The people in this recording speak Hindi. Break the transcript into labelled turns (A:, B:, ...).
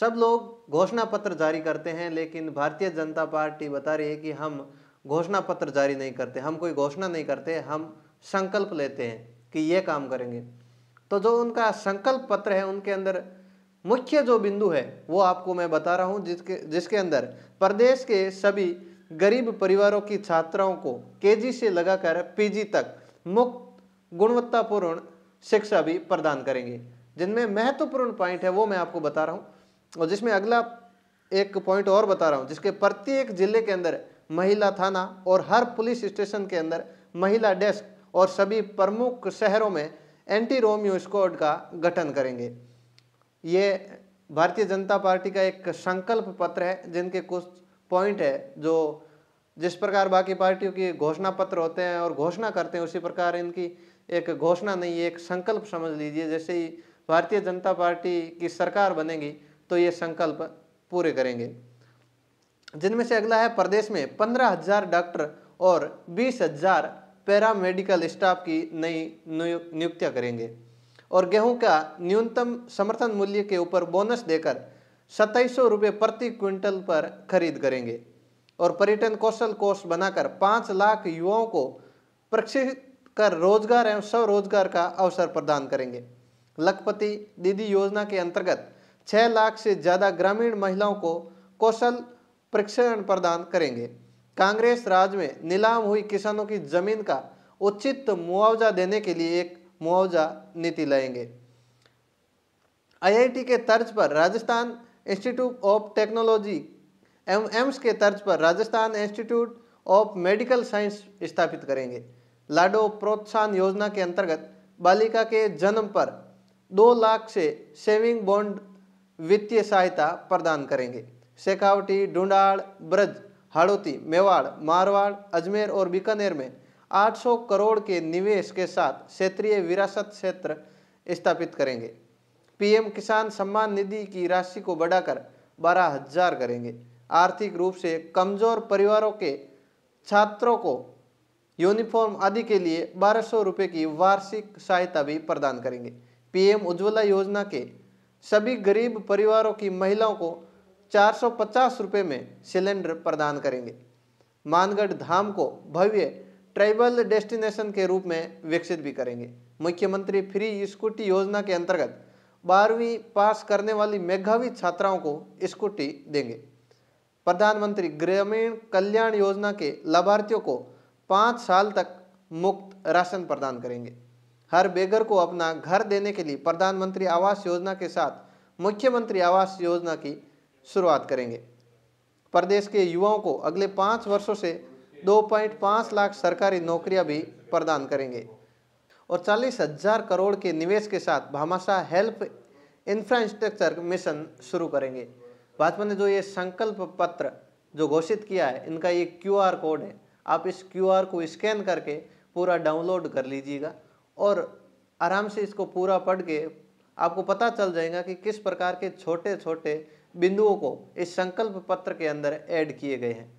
A: सब लोग घोषणा पत्र जारी करते हैं लेकिन भारतीय जनता पार्टी बता रही है कि हम घोषणा पत्र जारी नहीं करते हम कोई घोषणा नहीं करते हम संकल्प लेते हैं कि ये काम करेंगे तो जो उनका संकल्प पत्र है उनके अंदर मुख्य जो बिंदु है वो आपको मैं बता रहा हूँ जिसके जिसके अंदर प्रदेश के सभी गरीब परिवारों की छात्राओं को केजी से लगाकर पीजी तक मुक्त गुणवत्तापूर्ण शिक्षा भी प्रदान करेंगे जिनमें महत्वपूर्ण पॉइंट है वो मैं आपको बता रहा हूँ और जिसमें अगला एक पॉइंट और बता रहा हूँ जिसके प्रत्येक जिले के अंदर महिला थाना और हर पुलिस स्टेशन के अंदर महिला डेस्क और सभी प्रमुख शहरों में एंटी रोमियो स्क्वाड का गठन करेंगे ये भारतीय जनता पार्टी का एक संकल्प पत्र है जिनके कुछ पॉइंट है जो जिस प्रकार बाकी पार्टियों की घोषणा पत्र होते हैं और घोषणा करते हैं उसी प्रकार इनकी एक घोषणा नहीं है एक संकल्प समझ लीजिए जैसे ही भारतीय जनता पार्टी की सरकार बनेगी तो ये संकल्प पूरे करेंगे जिनमें से अगला है प्रदेश में पंद्रह हजार डॉक्टर और बीस हजार पैरामेडिकल स्टाफ की नई नियुक्तियां करेंगे और गेहूं का न्यूनतम समर्थन मूल्य के ऊपर बोनस देकर सत्ताईस सौ रुपये प्रति क्विंटल पर खरीद करेंगे और पर्यटन कौशल कोर्स बनाकर पाँच लाख युवाओं को प्रशिक्षित कर रोजगार एवं स्वरोजगार का अवसर प्रदान करेंगे लखपति दीदी योजना के अंतर्गत छः लाख से ज़्यादा ग्रामीण महिलाओं को कौशल प्रशिक्षण प्रदान करेंगे कांग्रेस राज में नीलाम हुई किसानों की जमीन का उचित मुआवजा देने के लिए एक मुआवजा नीति लाएंगे आईआईटी के तर्ज पर Rajasthan institute of technology M AIIMS के तर्ज पर Rajasthan institute of medical science स्थापित करेंगे लाडो प्रोत्साहन योजना के अंतर्गत बालिका के जन्म पर दो लाख से सेविंग बॉन्ड वित्तीय सहायता प्रदान करेंगे शेखावटी ढूंढाड़ ब्रज हड़ौती मेवाड़ मारवाड़ अजमेर और बीकानेर में 800 करोड़ के निवेश के साथ क्षेत्रीय विरासत क्षेत्र स्थापित करेंगे पीएम किसान सम्मान निधि की राशि को बढ़ाकर बारह हजार करेंगे आर्थिक रूप से कमजोर परिवारों के छात्रों को यूनिफॉर्म आदि के लिए बारह सौ रुपये की वार्षिक सहायता भी प्रदान करेंगे पीएम उज्ज्वला योजना के सभी गरीब परिवारों की महिलाओं को चार सौ में सिलेंडर प्रदान करेंगे मानगढ़ धाम को भव्य ट्राइबल डेस्टिनेशन के रूप में विकसित भी करेंगे मुख्यमंत्री फ्री स्कूटी योजना के अंतर्गत बारहवीं पास करने वाली मेघावी छात्राओं को स्कूटी देंगे प्रधानमंत्री ग्रामीण कल्याण योजना के लाभार्थियों को पाँच साल तक मुक्त राशन प्रदान करेंगे हर बेगर को अपना घर देने के लिए प्रधानमंत्री आवास योजना के साथ मुख्यमंत्री आवास योजना की शुरुआत करेंगे प्रदेश के युवाओं को अगले पाँच वर्षों से 2.5 लाख सरकारी नौकरियां भी प्रदान करेंगे और चालीस हजार करोड़ के निवेश के साथ भामाशाह हेल्प इंफ्रास्ट्रक्चर मिशन शुरू करेंगे भाजपा ने जो ये संकल्प पत्र जो घोषित किया है इनका ये क्यूआर कोड है आप इस क्यूआर को स्कैन करके पूरा डाउनलोड कर लीजिएगा और आराम से इसको पूरा पढ़ के आपको पता चल जाएगा कि किस प्रकार के छोटे छोटे बिंदुओं को इस संकल्प पत्र के अंदर ऐड किए गए हैं